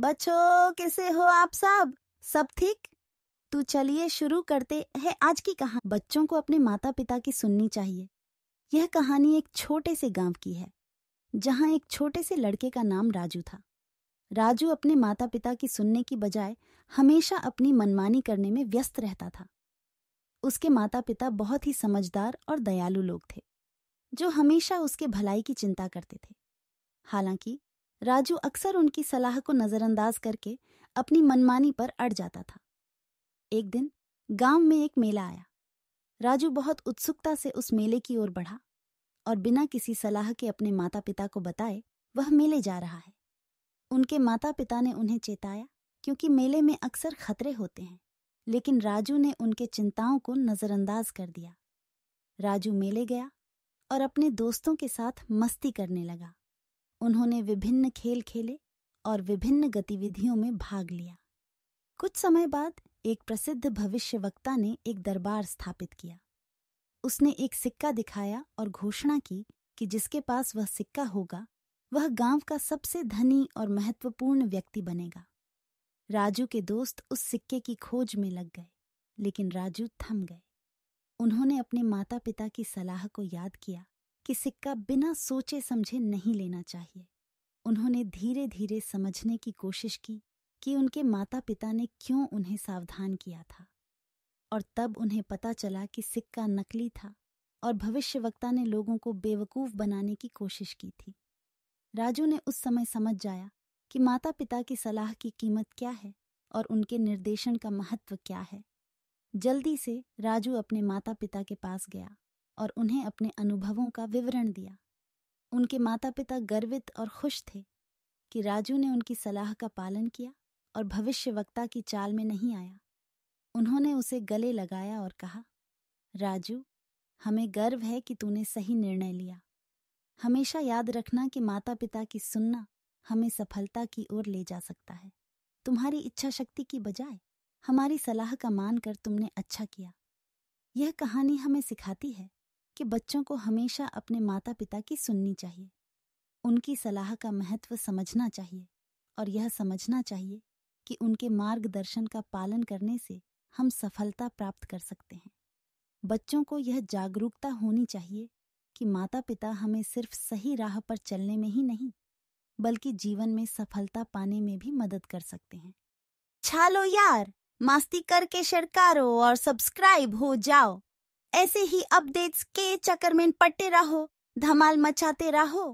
बच्चों कैसे हो आप सब सब ठीक तो चलिए शुरू करते हैं आज की कहानी बच्चों को अपने माता पिता की सुननी चाहिए यह कहानी एक छोटे से गांव की है जहां एक छोटे से लड़के का नाम राजू था राजू अपने माता पिता की सुनने की बजाय हमेशा अपनी मनमानी करने में व्यस्त रहता था उसके माता पिता बहुत ही समझदार और दयालु लोग थे जो हमेशा उसके भलाई की चिंता करते थे हालांकि राजू अक्सर उनकी सलाह को नज़रअंदाज करके अपनी मनमानी पर अड़ जाता था एक दिन गांव में एक मेला आया राजू बहुत उत्सुकता से उस मेले की ओर बढ़ा और बिना किसी सलाह के अपने माता पिता को बताए वह मेले जा रहा है उनके माता पिता ने उन्हें चेताया क्योंकि मेले में अक्सर खतरे होते हैं लेकिन राजू ने उनके चिंताओं को नज़रअंदाज कर दिया राजू मेले गया और अपने दोस्तों के साथ मस्ती करने लगा उन्होंने विभिन्न खेल खेले और विभिन्न गतिविधियों में भाग लिया कुछ समय बाद एक प्रसिद्ध भविष्यवक्ता ने एक दरबार स्थापित किया उसने एक सिक्का दिखाया और घोषणा की कि जिसके पास वह सिक्का होगा वह गांव का सबसे धनी और महत्वपूर्ण व्यक्ति बनेगा राजू के दोस्त उस सिक्के की खोज में लग गए लेकिन राजू थम गए उन्होंने अपने माता पिता की सलाह को याद किया कि सिक्का बिना सोचे समझे नहीं लेना चाहिए उन्होंने धीरे धीरे समझने की कोशिश की कि उनके माता पिता ने क्यों उन्हें सावधान किया था और तब उन्हें पता चला कि सिक्का नकली था और भविष्यवक्ता ने लोगों को बेवकूफ बनाने की कोशिश की थी राजू ने उस समय समझ जाया कि माता पिता की सलाह की कीमत क्या है और उनके निर्देशन का महत्व क्या है जल्दी से राजू अपने माता पिता के पास गया और उन्हें अपने अनुभवों का विवरण दिया उनके माता पिता गर्वित और खुश थे कि राजू ने उनकी सलाह का पालन किया और भविष्य वक्ता की चाल में नहीं आया उन्होंने उसे गले लगाया और कहा राजू हमें गर्व है कि तूने सही निर्णय लिया हमेशा याद रखना कि माता पिता की सुनना हमें सफलता की ओर ले जा सकता है तुम्हारी इच्छा शक्ति की बजाय हमारी सलाह का मानकर तुमने अच्छा किया यह कहानी हमें सिखाती है कि बच्चों को हमेशा अपने माता पिता की सुननी चाहिए उनकी सलाह का महत्व समझना चाहिए और यह समझना चाहिए कि उनके मार्गदर्शन का पालन करने से हम सफलता प्राप्त कर सकते हैं बच्चों को यह जागरूकता होनी चाहिए कि माता पिता हमें सिर्फ सही राह पर चलने में ही नहीं बल्कि जीवन में सफलता पाने में भी मदद कर सकते हैं छालो यार मास्ती करके शरकारो और सब्सक्राइब हो जाओ ऐसे ही अपडेट्स के चक्कर में पट्टे रहो धमाल मचाते रहो